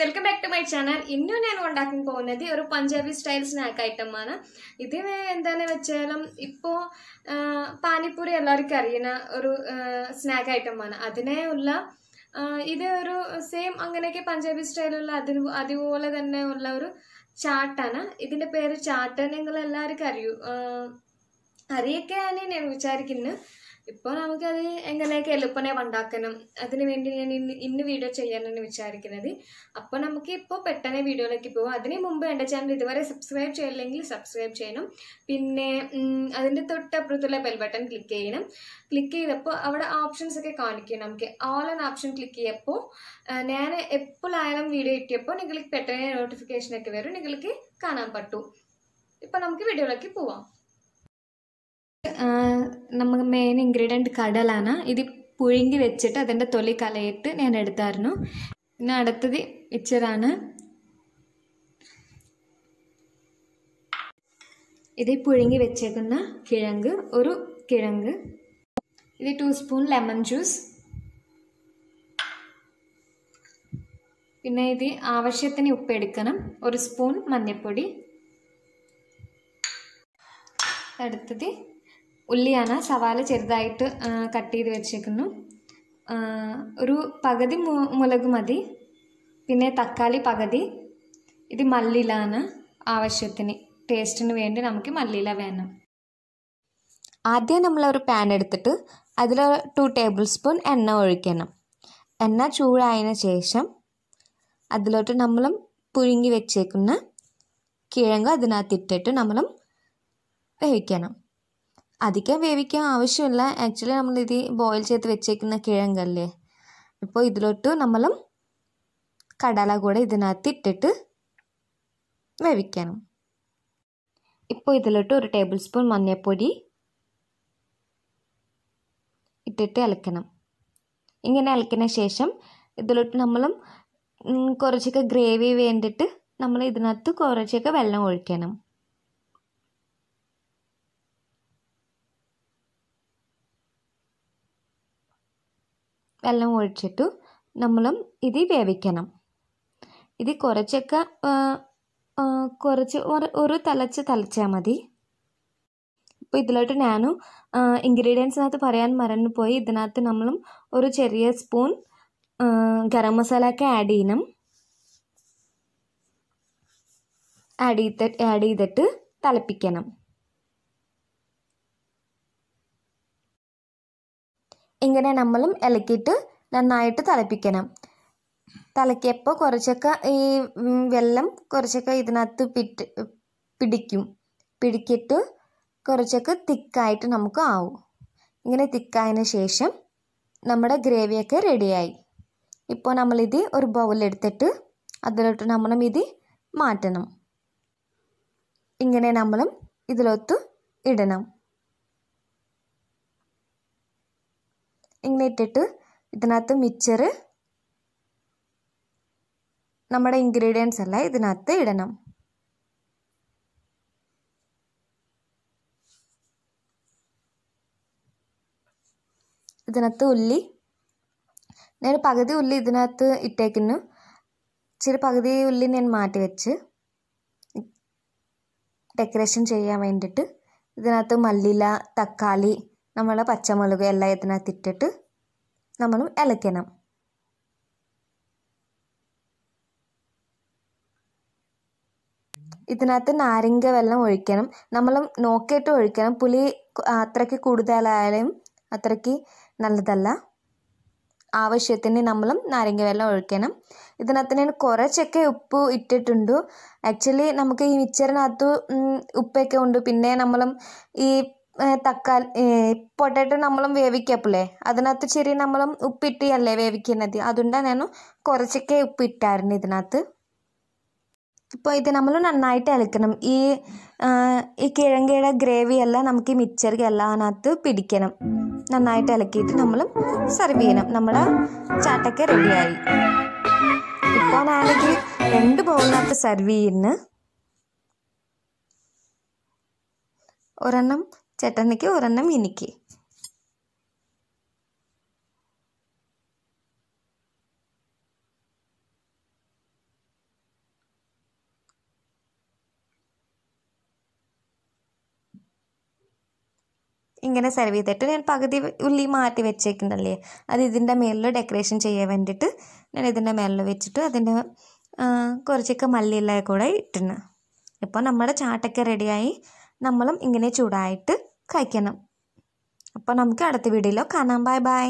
welcome back to my channel ഇന്നും ഞാൻ ഉണ്ടാക്കാൻ പോകുന്നത് ഒരു പഞ്ചാബി സ്റ്റൈൽ സ്നാക്ക് ഐറ്റം ആണ് ഇത് എന്താണെന്ന് വെച്ചാലും ഇപ്പോൾ പാനിപ്പൂരി എല്ലാവർക്കും അറിയുന്ന ഒരു സ്നാക്ക് ഐറ്റം ആണ് അതിനെ ഉള്ള ഇത് ഒരു സെയിം അങ്ങനെയൊക്കെ പഞ്ചാബി സ്റ്റൈലുള്ള അതിന് അതുപോലെ തന്നെ ഉള്ള ഒരു ചാട്ടാണ് ഇതിൻ്റെ പേര് ചാട്ട് നിങ്ങൾ എല്ലാവർക്കും അറിയൂ അറിയൊക്കെയാണ് ഞാൻ വിചാരിക്കുന്നത് ഇപ്പോൾ നമുക്കത് എങ്ങനെയൊക്കെ എളുപ്പനെ ഉണ്ടാക്കണം അതിന് വേണ്ടി ഞാൻ ഇന്ന് ഇന്ന് വീഡിയോ ചെയ്യാനാണ് വിചാരിക്കുന്നത് അപ്പോൾ നമുക്ക് ഇപ്പോൾ പെട്ടെന്ന് വീഡിയോയിലേക്ക് പോകാം അതിന് മുമ്പ് എൻ്റെ ചാനൽ ഇതുവരെ സബ്സ്ക്രൈബ് ചെയ്യില്ലെങ്കിൽ സബ്സ്ക്രൈബ് ചെയ്യണം പിന്നെ അതിൻ്റെ തൊട്ടപ്പുറത്തുള്ള ബെൽ ബട്ടൺ ക്ലിക്ക് ചെയ്യണം ക്ലിക്ക് ചെയ്തപ്പോൾ അവിടെ ഓപ്ഷൻസ് ഒക്കെ കാണിക്കണം നമുക്ക് ഓൾ എന്ന ഓപ്ഷൻ ക്ലിക്ക് ചെയ്യപ്പോൾ ഞാൻ എപ്പോഴായാലും വീഡിയോ ഇട്ടിയപ്പോൾ നിങ്ങൾക്ക് പെട്ടെന്ന് നോട്ടിഫിക്കേഷനൊക്കെ വരും നിങ്ങൾക്ക് കാണാൻ പറ്റൂ ഇപ്പം നമുക്ക് വീഡിയോയിലേക്ക് പോവാം നമുക്ക് മെയിൻ ഇൻഗ്രീഡിയൻറ്റ് കടലാണ് ഇത് പുഴുങ്ങി വെച്ചിട്ട് അതിൻ്റെ തൊലി കലയിട്ട് ഞാൻ എടുത്തായിരുന്നു പിന്നെ അടുത്തത് ഇച്ചറാണ് ഇത് പുഴുങ്ങി വെച്ചേക്കുന്ന കിഴങ്ങ് ഒരു കിഴങ്ങ് ഇത് ടു സ്പൂൺ ലെമൺ ജ്യൂസ് പിന്നെ ഇത് ആവശ്യത്തിന് ഉപ്പ് എടുക്കണം ഒരു സ്പൂൺ മഞ്ഞൾപ്പൊടി അടുത്തത് ഉള്ളിയാണ് സവാല ചെറുതായിട്ട് കട്ട് ചെയ്ത് വെച്ചേക്കുന്നു ഒരു പകുതി മുളക് മതി പിന്നെ തക്കാളി പകുതി ഇത് മല്ലിയിലാണ് ആവശ്യത്തിന് ടേസ്റ്റിന് വേണ്ടി നമുക്ക് മല്ലിയില വേണം ആദ്യം നമ്മൾ ഒരു പാൻ എടുത്തിട്ട് അതിൽ ടു ടേബിൾ സ്പൂൺ എണ്ണ ഒഴിക്കണം എണ്ണ ചൂടായതിന് ശേഷം അതിലോട്ട് നമ്മളും പുഴുങ്ങി വെച്ചേക്കുന്ന കിഴങ്ങ് അതിനകത്തിട്ടിട്ട് നമ്മളും വേവിക്കണം അധികം വേവിക്കാൻ ആവശ്യമില്ല ആക്ച്വലി ഇത് ബോയിൽ ചെയ്ത് വെച്ചേക്കുന്ന കിഴങ്ങല്ലേ ഇപ്പോൾ ഇതിലോട്ട് നമ്മളും കടല കൂടെ ഇതിനകത്ത് ഇട്ടിട്ട് വേവിക്കണം ഇപ്പോൾ ഇതിലോട്ട് ഒരു ടേബിൾ സ്പൂൺ മഞ്ഞൾപ്പൊടി ഇട്ടിട്ട് ഇളക്കണം ഇങ്ങനെ ഇളക്കിന ശേഷം ഇതിലോട്ട് നമ്മളും കുറച്ചൊക്കെ ഗ്രേവി വേണ്ടിയിട്ട് നമ്മൾ ഇതിനകത്ത് കുറച്ചൊക്കെ വെള്ളം ഒഴിക്കണം വെള്ളം ഒഴിച്ചിട്ട് നമ്മളും ഇത് വേവിക്കണം ഇത് കുറച്ചൊക്കെ കുറച്ച് ഒരു ഒരു തലച്ച് തലച്ചാൽ മതി ഇപ്പോൾ ഇതിലോട്ട് ഞാനും ഇൻഗ്രീഡിയൻസിനകത്ത് പറയാൻ പോയി ഇതിനകത്ത് നമ്മളും ഒരു ചെറിയ സ്പൂൺ ഗരം മസാല ഒക്കെ ആഡ് ചെയ്യണം ആഡ് ചെയ്തിട്ട് ആഡ് ചെയ്തിട്ട് തിളപ്പിക്കണം ഇങ്ങനെ നമ്മളും ഇളക്കിയിട്ട് നന്നായിട്ട് തിളപ്പിക്കണം തിളക്കിയപ്പോൾ കുറച്ചൊക്കെ ഈ വെള്ളം കുറച്ചൊക്കെ ഇതിനകത്ത് പിറ്റ് പിടിക്കും പിടിക്കിയിട്ട് കുറച്ചൊക്കെ തിക്കായിട്ട് നമുക്ക് ആവും ഇങ്ങനെ തിക്കായതിന് ശേഷം നമ്മുടെ ഗ്രേവിയൊക്കെ റെഡിയായി ഇപ്പോൾ നമ്മളിത് ഒരു ബൗളെടുത്തിട്ട് അതിലോട്ട് നമ്മളും ഇത് മാറ്റണം ഇങ്ങനെ നമ്മളും ഇതിലൊത്ത് ഇടണം ഇങ്ങനെ ഇട്ടിട്ട് ഇതിനകത്ത് മിച്ചറ് നമ്മുടെ ഇൻഗ്രീഡിയൻസ് അല്ല ഇതിനകത്ത് ഇടണം ഇതിനകത്ത് ഉള്ളി ഞാൻ പകുതി ഉള്ളി ഇതിനകത്ത് ഇട്ടേക്കുന്നു ഇച്ചിരി പകുതി ഉള്ളി ഞാൻ മാറ്റി വെച്ച് ഡെക്കറേഷൻ ചെയ്യാൻ വേണ്ടിയിട്ട് ഇതിനകത്ത് മല്ലിയില തക്കാളി നമ്മളെ പച്ചമുളക് എല്ലാം ഇതിനകത്തിട്ടിട്ട് നമ്മൾ ഇളക്കണം ഇതിനകത്ത് നാരങ്ങ വെള്ളം ഒഴിക്കണം നമ്മൾ നോക്കിയിട്ട് ഒഴിക്കണം പുളി അത്രയ്ക്ക് കൂടുതലായാലും അത്രയ്ക്ക് നല്ലതല്ല ആവശ്യത്തിന് നമ്മളും നാരങ്ങ വെള്ളം ഒഴിക്കണം ഇതിനകത്ത് ഞാൻ കുറച്ചൊക്കെ ഉപ്പ് ഇട്ടിട്ടുണ്ട് ആക്ച്വലി നമുക്ക് ഈ മിച്ചറിനകത്ത് ഉപ്പൊക്കെ ഉണ്ട് പിന്നെ നമ്മളും ഈ തക്കാളി പൊട്ടാറ്റോ നമ്മളും വേവിക്കപ്പില്ലേ അതിനകത്ത് ചെറിയ നമ്മളും അല്ലേ വേവിക്കുന്നത് അതുകൊണ്ടാണ് ഞാൻ കുറച്ചൊക്കെ ഉപ്പിട്ടായിരുന്നു ഇതിനകത്ത് ഇപ്പോൾ ഇത് നമ്മൾ നന്നായിട്ട് ഇളക്കണം ഈ ഈ കിഴങ്ങയുടെ ഗ്രേവി എല്ലാം നമുക്ക് മിക്സറിൽ എല്ലാത്തിനകത്ത് പിടിക്കണം നന്നായിട്ട് ഇളക്കിയിട്ട് നമ്മൾ സെർവ് ചെയ്യണം നമ്മുടെ ചാട്ടൊക്കെ റെഡിയായി ഇപ്പോൾ ഞാനെങ്കിൽ രണ്ട് ബോളിനകത്ത് സെർവ് ചെയ്യുന്നു ഒരെണ്ണം ചേട്ടനിക്ക് ഒരെണ്ണം എനിക്ക് ഇങ്ങനെ സെർവ് ചെയ്തിട്ട് ഞാൻ പകുതി ഉള്ളി മാറ്റി വെച്ചേക്കുന്നുണ്ടല്ലേ അത് ഇതിൻ്റെ മേലിൽ ഡെക്കറേഷൻ ചെയ്യാൻ വേണ്ടിയിട്ട് ഞാൻ ഇതിൻ്റെ മേലിൽ വെച്ചിട്ട് അതിൻ്റെ കുറച്ചൊക്കെ മല്ലിയില കൂടെ ഇട്ടിന് ഇപ്പോൾ നമ്മുടെ ചാട്ടൊക്കെ റെഡിയായി നമ്മളും ഇങ്ങനെ ചൂടായിട്ട് കഴിക്കണം അപ്പോൾ നമുക്ക് അടുത്ത വീഡിയോയിലോ കാണാം ബൈ ബൈ